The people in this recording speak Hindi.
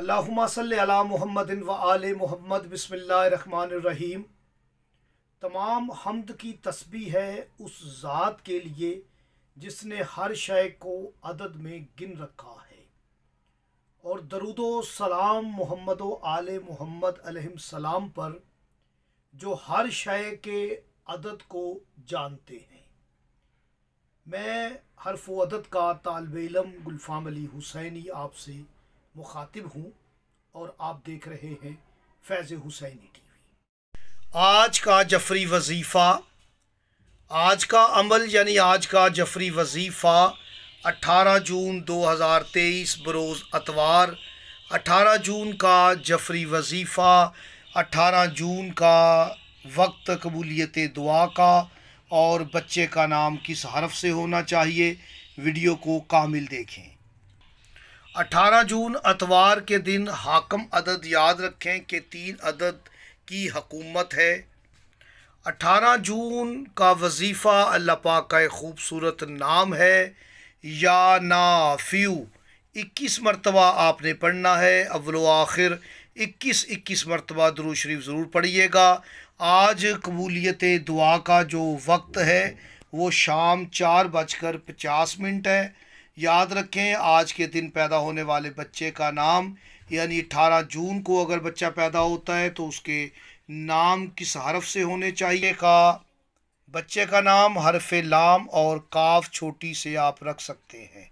अल्लाहुम्मा मोहम्मद व आल मोहम्मद बसमीम तमाम हमद की तस्बी है उस ज़ात के लिए जिसने हर शय को अदद में गिन रखा है और दरुदो सलाम मोहम्मद आल मोहम्मद सलाम पर जो हर शय के अदद को जानते हैं मैं हरफ अदत का तालब इलम गुलफाम अली हुसैनी आपसे मुखातिब हूँ और आप देख रहे हैं फैज़ हुसैनी टीवी आज का जफरी वजीफ़ा आज का अमल यानी आज का जफरी वजीफ़ा 18 जून 2023 बरोज़ अतवार 18 जून का जफरी वजीफ़ा 18 जून का वक्त कबूलियत दुआ का और बच्चे का नाम किस हरफ से होना चाहिए वीडियो को कामिल देखें 18 जून अतवार के दिन हाकम अदद याद रखें कि तीन अदद की हकूमत है 18 जून का वजीफ़ा अल्लाह पाक का खूबसूरत नाम है या नाफ्यू इक्कीस मरतबा आपने पढ़ना है अव्वल आखिर इक्कीस इक्कीस मरतबा दरू शरीफ ज़रूर पढ़िएगा आज कबूलियत दुआ का जो वक्त है वो शाम चार बजकर पचास मिनट है याद रखें आज के दिन पैदा होने वाले बच्चे का नाम यानी अठारह जून को अगर बच्चा पैदा होता है तो उसके नाम किस हरफ से होने चाहिए का बच्चे का नाम हरफ लाम और काफ छोटी से आप रख सकते हैं